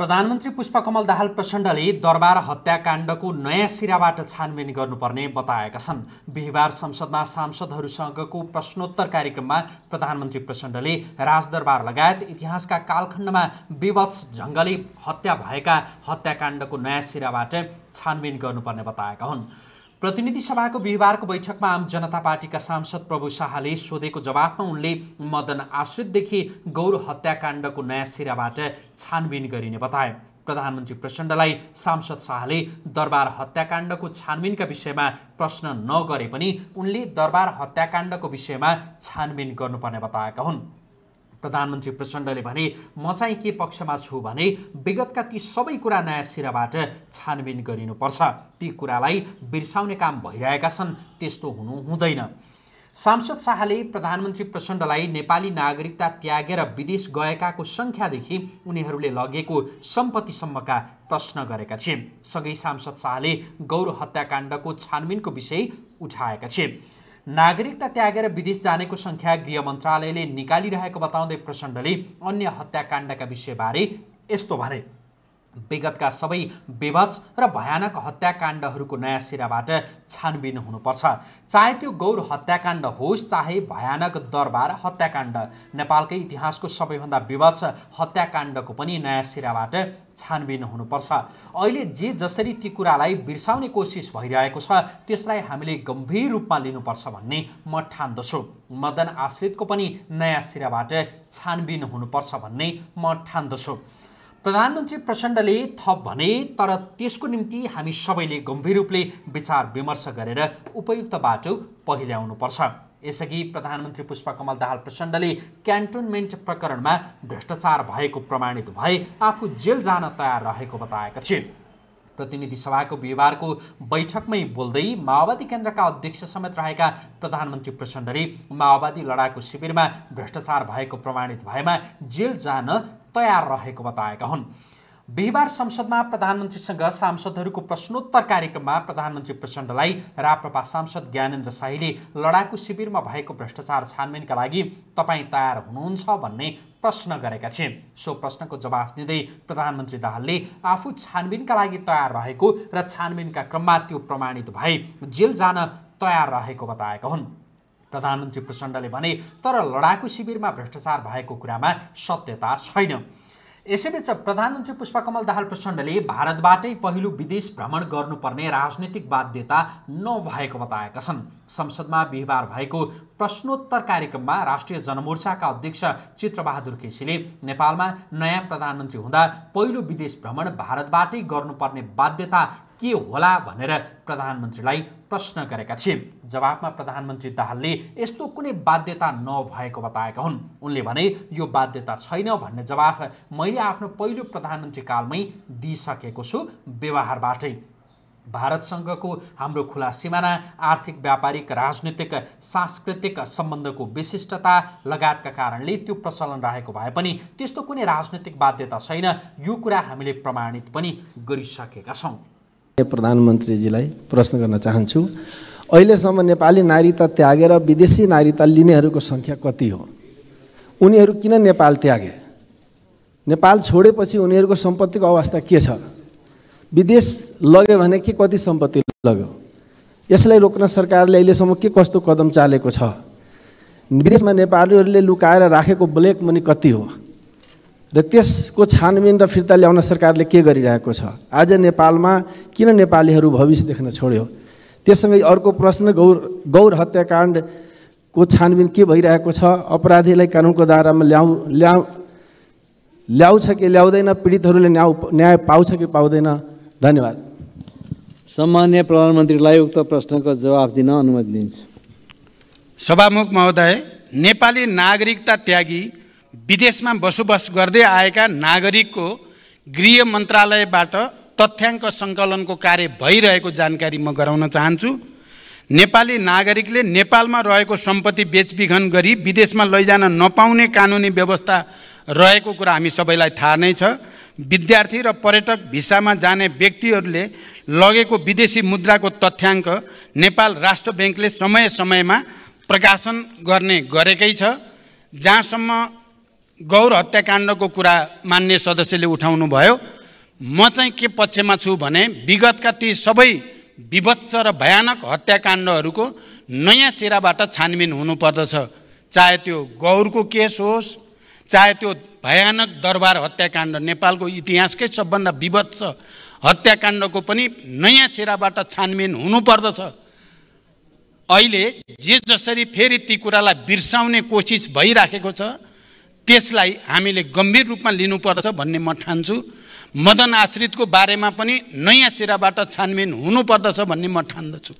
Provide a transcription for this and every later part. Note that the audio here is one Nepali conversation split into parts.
प्रधानमन्त्री पुष्पकमल दाहाल प्रचण्डले दरबार हत्याकाण्डको नयाँ सिराबाट छानबिन गर्नुपर्ने बताएका छन् बिहिबार संसदमा सांसदहरूसँगको प्रश्नोत्तर कार्यक्रममा प्रधानमन्त्री प्रचण्डले राजदरबार लगायत इतिहासका कालखण्डमा विवत्स ढङ्गले हत्या भएका हत्याकाण्डको नयाँ सिराबाट छानबिन गर्नुपर्ने बताएका हुन् प्रतिनिधि सभाको बिहिबारको बैठकमा आम जनता पार्टीका सांसद प्रभु शाहले सोधेको जवाफमा उनले मदन आश्रितदेखि गौर हत्याकाण्डको नयाँ सिराबाट छानबिन गरिने बताए प्रधानमन्त्री प्रचण्डलाई सांसद शाहले दरबार हत्याकाण्डको छानबिनका विषयमा प्रश्न नगरे पनि उनले दरबार हत्याकाण्डको विषयमा छानबिन गर्नुपर्ने बताएका हुन् प्रधानमन्त्री प्रचण्डले भने म चाहिँ के पक्षमा छु भने विगतका ती सबै कुरा नयाँ सिराबाट छानबिन गरिनुपर्छ ती कुरालाई बिर्साउने काम भइरहेका छन् त्यस्तो हुनु हुँदैन सांसद शाहले प्रधानमन्त्री प्रचण्डलाई नेपाली नागरिकता त्यागेर विदेश गएकाको सङ्ख्यादेखि उनीहरूले लगेको सम्पत्तिसम्मका प्रश्न गरेका थिए सँगै सांसद शाहले गौर हत्याकाण्डको छानबिनको विषय उठाएका थिए नागरिकता त्यागेर विदेश जानेको सङ्ख्या गृह मन्त्रालयले निकालिरहेको बताउँदै प्रचण्डले अन्य हत्याकाण्डका विषयबारे यस्तो भने विगतका सबै बेबच र भयानक हत्याकाण्डहरूको नयाँ सिराबाट छानबिन हुनुपर्छ चाहे त्यो गौर हत्याकाण्ड होस् चाहे भयानक दरबार हत्याकाण्ड नेपालकै इतिहासको सबैभन्दा बेबच हत्याकाण्डको पनि नयाँ सिराबाट छानबिन हुनुपर्छ अहिले जे जसरी ती कुरालाई बिर्साउने कोसिस भइरहेको छ त्यसलाई हामीले गम्भीर रूपमा लिनुपर्छ भन्ने म ठान्दछु मदन आश्रितको पनि नयाँ सिराबाट छानबिन हुनुपर्छ भन्ने म ठान्दछु प्रधानमन्त्री प्रचण्डले थप भने तर त्यसको निम्ति हामी सबैले गम्भीर रूपले विचार विमर्श गरेर उपयुक्त बाटो पहिल्याउनुपर्छ यसअघि प्रधानमन्त्री पुष्पकमल दाहाल प्रचण्डले क्यान्टोनमेन्ट प्रकरणमा भ्रष्टाचार भएको प्रमाणित भए आफू जेल जान तयार रहेको बताएका थिए प्रतिनिधि सभाको बिहिबारको बैठकमै बोल्दै माओवादी केन्द्रका अध्यक्ष समेत रहेका प्रधानमन्त्री प्रचण्डले माओवादी लडाकु शिविरमा भ्रष्टाचार भएको प्रमाणित भएमा जेल जान तयार रहेको बताएका हुन् बिहिबार संसदमा प्रधानमन्त्रीसँग सांसदहरूको प्रश्नोत्तर कार्यक्रममा प्रधानमन्त्री प्रचण्डलाई राप्रपा सांसद ज्ञानेन्द्र शाहीले लडाकु शिविरमा भएको भ्रष्टाचार छानबिनका लागि तपाईँ तयार हुनुहुन्छ भन्ने प्रश्न गरेका थिए सो प्रश्नको जवाफ दिँदै प्रधानमन्त्री दाहालले आफू छानबिनका लागि तयार रहेको र छानबिनका क्रममा त्यो प्रमाणित भए जेल जान तयार रहेको बताएका हुन् प्रधानमन्त्री प्रचण्डले भने तर लडाकु शिविरमा भ्रष्टाचार भएको कुरामा सत्यता छैन यसैबीच प्रधानमन्त्री पुष्पकमल दाहाल प्रचण्डले भारतबाटै पहिलो विदेश भ्रमण गर्नुपर्ने राजनैतिक बाध्यता नभएको बताएका छन् संसदमा बिहिबार भएको प्रश्नोत्तर कार्यक्रममा राष्ट्रिय जनमोर्चाका अध्यक्ष चित्रबहादुर केसीले नेपालमा नयाँ प्रधानमन्त्री हुँदा पहिलो विदेश भ्रमण भारतबाटै गर्नुपर्ने बाध्यता के होला भनेर प्रधानमन्त्रीलाई प्रश्न गरेका थिए जवाबमा प्रधानमन्त्री दाहालले यस्तो कुनै बाध्यता नभएको बताएका हुन् उनले भने यो बाध्यता छैन भन्ने जवाफ मैले आफ्नो पहिलो प्रधानमन्त्री कालमै दिइसकेको छु व्यवहारबाटै भारतसँगको हाम्रो खुला सिमाना आर्थिक व्यापारिक राजनीतिक सांस्कृतिक सम्बन्धको विशिष्टता लगायतका कारणले त्यो प्रचलन रहेको भए पनि त्यस्तो कुनै राजनीतिक बाध्यता छैन यो कुरा हामीले प्रमाणित पनि गरिसकेका छौँ प्रधानमन्त्रीजीलाई प्रश्न गर्न चाहन्छु अहिलेसम्म नेपाली नागरिकता त्यागेर विदेशी नागरिकता लिनेहरूको सङ्ख्या कति हो उनीहरू किन नेपाल त्यागे नेपाल छोडेपछि उनीहरूको सम्पत्तिको अवस्था के छ विदेश लग्यो भने के कति सम्पत्ति लग्यो यसलाई रोक्न सरकारले अहिलेसम्म के कस्तो कदम चालेको छ विदेशमा नेपालीहरूले लुकाएर राखेको ब्ल्याक मनी कति हो र त्यसको छानबिन र फिर्ता ल्याउन सरकारले के गरिरहेको छ आज नेपालमा किन नेपालीहरू भविष्य देख्न छोड्यो त्यससँगै अर्को प्रश्न गौर गौर हत्याकाण्डको छानबिन के भइरहेको छ अपराधीलाई कानुनको दायरामा ल्याउ ल्याउ ल्याउँछ कि ल्याउँदैन पीडितहरूले न्याय न्याय पाउँछ कि पाउँदैन धन्यवाद सम्मान्य प्रधानमन्त्रीलाई उक्त प्रश्नको जवाब दिन अनुमति दिन्छु सभामुख महोदय नेपाली नागरिकता त्यागी विदेशमा बसोबास गर्दै आएका नागरिकको गृह मन्त्रालयबाट तथ्याङ्क सङ्कलनको कार्य भइरहेको जानकारी म गराउन चाहन्छु नेपाली नागरिकले नेपालमा रहेको सम्पत्ति बेचबिखन गरी विदेशमा लैजान नपाउने कानुनी व्यवस्था रहेको कुरा हामी सबैलाई थाहा नै छ विद्यार्थी र पर्यटक भिसामा जाने व्यक्तिहरूले लगेको विदेशी मुद्राको तथ्याङ्क नेपाल राष्ट्र ब्याङ्कले समय समयमा प्रकाशन गर्ने गरेकै छ जहाँसम्म गौर हत्याकाण्डको कुरा मान्य सदस्यले उठाउनु भयो म चाहिँ के पक्षमा छु भने विगतका ती सबै विभत्स र भयानक हत्याकाण्डहरूको नयाँ चेराबाट छानबिन हुनुपर्दछ चाहे त्यो गौरको केस होस् चाहे त्यो भयानक दरबार हत्याकाण्ड नेपालको इतिहासकै सबभन्दा विभत्स हत्याकाण्डको पनि नयाँ चेराबाट छानबिन हुनुपर्दछ अहिले जे जसरी फेरि ती कुरालाई बिर्साउने कोसिस भइराखेको छ त्यसलाई हामीले गम्भीर रूपमा लिनुपर्छ भन्ने म ठान्छु मदन आश्रितको बारेमा पनि नयाँ सिराबाट छानबिन हुनुपर्दछ भन्ने म ठान्दछु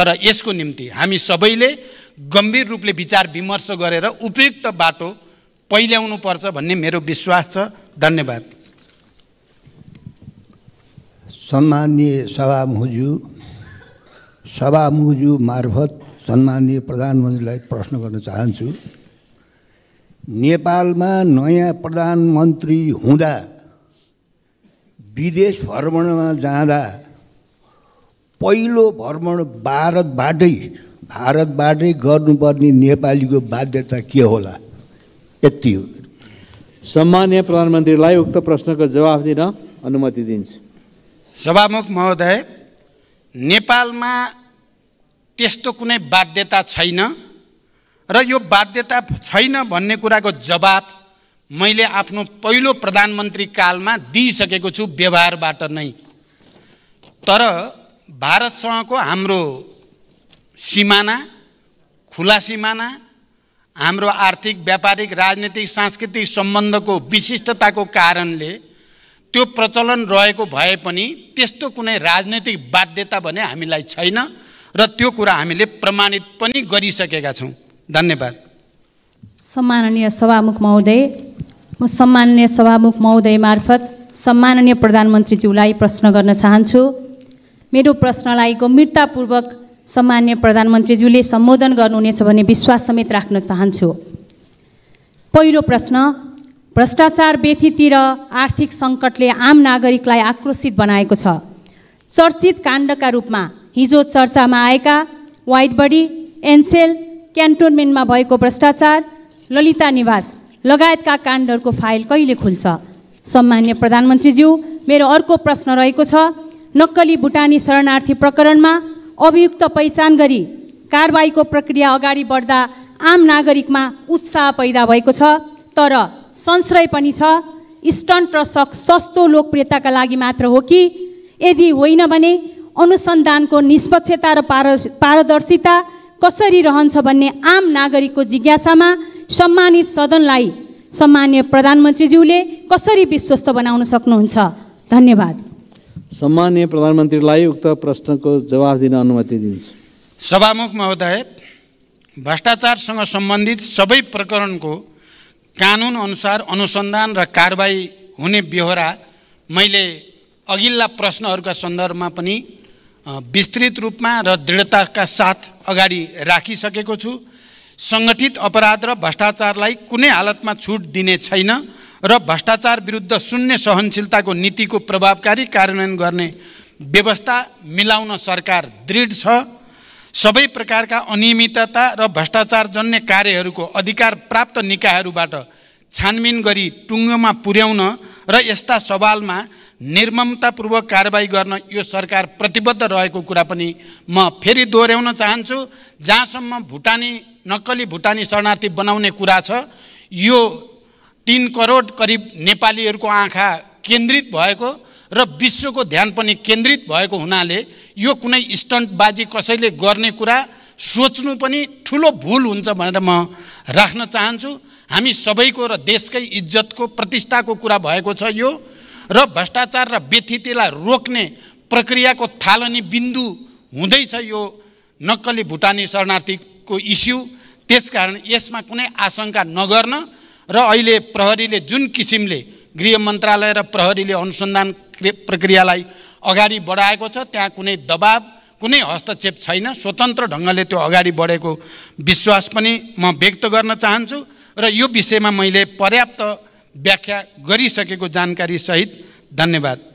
तर यसको निम्ति हामी सबैले गम्भीर रूपले विचार विमर्श गरेर उपयुक्त बाटो पर्छ भन्ने मेरो विश्वास छ धन्यवाद सम्मान्य सभामुजु सभामुजु मार्फत सम्मान्य प्रधानमन्त्रीलाई प्रश्न गर्न चाहन्छु नेपालमा नयाँ प्रधानमन्त्री हुँदा विदेश भ्रमणमा जाँदा पहिलो भ्रमण भारतबाटै भारतबाटै गर्नुपर्ने नेपालीको बाध्यता के होला यति हो सम्मान्य प्रधानमन्त्रीलाई उक्त प्रश्नको जवाफ दिन अनुमति दिन्छु सभामुख महोदय नेपालमा त्यस्तो कुनै बाध्यता छैन र यो बाध्यता छैन भन्ने कुराको जवाब मैले आफ्नो पहिलो प्रधानमन्त्री कालमा दिइसकेको छु व्यवहारबाट नै तर भारतसँगको हाम्रो सिमाना खुला सिमाना हाम्रो आर्थिक व्यापारिक राजनीतिक सांस्कृतिक सम्बन्धको विशिष्टताको कारणले त्यो प्रचलन रहेको भए पनि त्यस्तो कुनै राजनैतिक बाध्यता भने हामीलाई छैन र त्यो कुरा हामीले प्रमाणित पनि गरिसकेका छौँ धन्यवाद सम्माननीय सभामुख महोदय म सम्माननीय सभामुख महोदय मार्फत सम्माननीय प्रधानमन्त्रीज्यूलाई प्रश्न गर्न चाहन्छु मेरो प्रश्नलाई गम्भीरतापूर्वक सम्मान्य प्रधानमन्त्रीज्यूले सम्बोधन गर्नुहुनेछ भन्ने विश्वास समेत राख्न चाहन्छु पहिलो प्रश्न भ्रष्टाचार व्यथितिर आर्थिक सङ्कटले आम नागरिकलाई आक्रोशित बनाएको छ चर्चित काण्डका रूपमा हिजो चर्चामा आएका वाइट बडी एनसेल क्यान्टोनमेन्टमा भएको भ्रष्टाचार ललिता निवास लगायतका काण्डहरूको फाइल कहिले खुल्छ सम्मान्य प्रधानमन्त्रीज्यू मेरो अर्को प्रश्न रहेको छ नक्कली भुटानी शरणार्थी प्रकरणमा अभियुक्त पहिचान गरी कारवाहीको प्रक्रिया अगाडि बढ्दा आम नागरिकमा उत्साह पैदा भएको छ तर संश्रय पनि छ स्टन्ट र सक सस्तो लोकप्रियताका लागि मात्र हो कि यदि होइन भने अनुसन्धानको निष्पक्षता र पार पारदर्शिता कसरी रहन्छ भन्ने आम नागरिकको जिज्ञासामा सम्मानित सदनलाई सम्मान्य प्रधानमन्त्रीज्यूले कसरी विश्वस्त बनाउन सक्नुहुन्छ धन्यवाद सम्मान्य प्रधानमन्त्रीलाई उक्त प्रश्नको जवाब दिन अनुमति दिन्छु सभामुख महोदय भ्रष्टाचारसँग सम्बन्धित सबै प्रकरणको कानुन अनुसार अनुसन्धान र कारवाही हुने बेहोरा मैले अघिल्ला प्रश्नहरूका सन्दर्भमा पनि विस्तृत रूपमा र दृढताका साथ अगाडि राखिसकेको छु सङ्गठित अपराध र भ्रष्टाचारलाई कुनै हालतमा छुट दिने छैन र भ्रष्टाचार विरुद्ध शून्य सहनशीलताको नीतिको प्रभावकारी कार्यान्वयन गर्ने व्यवस्था मिलाउन सरकार दृढ छ सबै प्रकारका अनियमितता र भ्रष्टाचार जन्य कार्यहरूको अधिकार प्राप्त निकायहरूबाट छानबिन गरी टुङ्गोमा पुर्याउन र यस्ता सवालमा निर्ममतापूर्वक कारवाही गर्न यो सरकार प्रतिबद्ध रहेको कुरा पनि म फेरि दोहोऱ्याउन चाहन्छु जहाँसम्म भुटानी नक्कली भुटानी शरणार्थी बनाउने कुरा छ यो तिन करोड करिब नेपालीहरूको आँखा केन्द्रित भएको र विश्वको ध्यान पनि केन्द्रित भएको हुनाले यो कुनै स्टन्टबाजी कसैले गर्ने कुरा सोच्नु पनि ठुलो भुल हुन्छ भनेर म राख्न चाहन्छु हामी सबैको र देशकै इज्जतको प्रतिष्ठाको कुरा भएको छ यो र भ्रष्टाचार र व्यथितिलाई रोक्ने प्रक्रियाको थालनी बिन्दु हुँदैछ यो नक्कली भुटानी शरणार्थीको इस्यु त्यस कारण यसमा कुनै आशंका नगर्न र अहिले प्रहरीले जुन किसिमले गृह मन्त्रालय र प्रहरीले अनुसन्धान प्रक्रियालाई अगाडि बढाएको छ त्यहाँ कुनै दबाब कुनै हस्तक्षेप छैन स्वतन्त्र ढङ्गले त्यो अगाडि बढेको विश्वास पनि म व्यक्त गर्न चाहन्छु र यो विषयमा मैले पर्याप्त व्याख्या गरिसकेको जानकारीसहित धन्यवाद